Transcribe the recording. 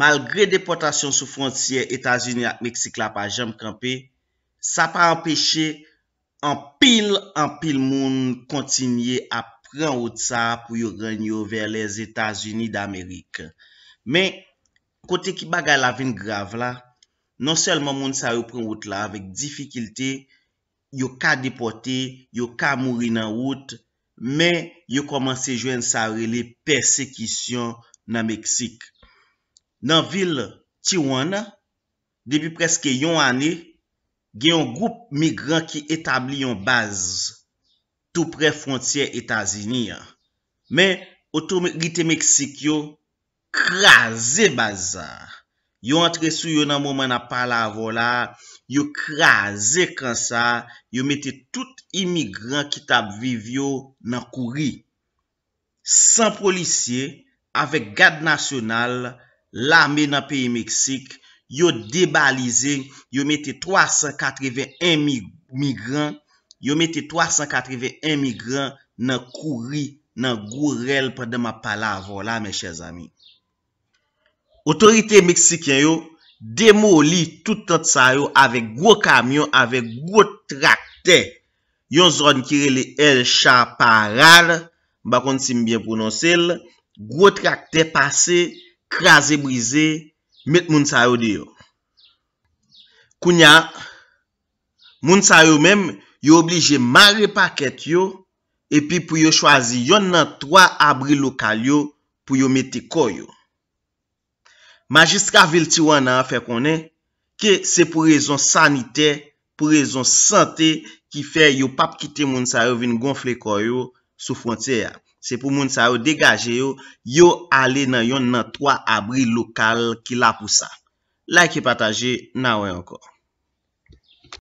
malgre deportasyon sou fonciye Etasuni ak Meksik la pa jam kampe, sa pa empeshe an pil an pil moun kontinye a pren wout sa pou yo ganyo ver les Etasuni d'Amerik. Men, kote ki bagay la vin grav la, non selman moun sa yo pren wout la avik difikilte, yo ka deporte, yo ka mouri nan wout, men yo komanse jwen sa rele persekisyon nan Meksik. Nan vil Tijuana, debi preske yon ane, gen yon goup migran ki etabli yon baz, tou pre frontier Etazini. Men, otou rite Meksik yo, kraze baza. Yo entre sou yo nan mouman apal avola, yo kraze kan sa, yo mette tout imigran ki tab viv yo nan kouri. San polisye, avek gad nasyonal, La me nan peyi Meksik, yo debalize, yo meti 381 migran, yo meti 381 migran nan kouri, nan gourel pwede ma pala avon la me chè zami. Otorite Meksik yon yo, demoli toutan tsa yo avek gwo kamyon, avek gwo trakte, yon zon kirele El Chaparral, bakon si mbyen prononsel, gwo trakte pase, kraze brize, met moun sa yo di yo. Kounya, moun sa yo mem yo oblije ma repaket yo, epi pou yo chwazi yon nan 3 abri lokal yo pou yo mete koyo. Majiska vil ti wana a fe konen, ke se pou rezon sanite, pou rezon sante, ki fe yo pap kite moun sa yo vin gonfle koyo sou fronte ya. Se pou moun sa yo degaje yo, yo ale nan yon nan 3 abri lokal ki la pou sa. Like e pataje, nan wè anko.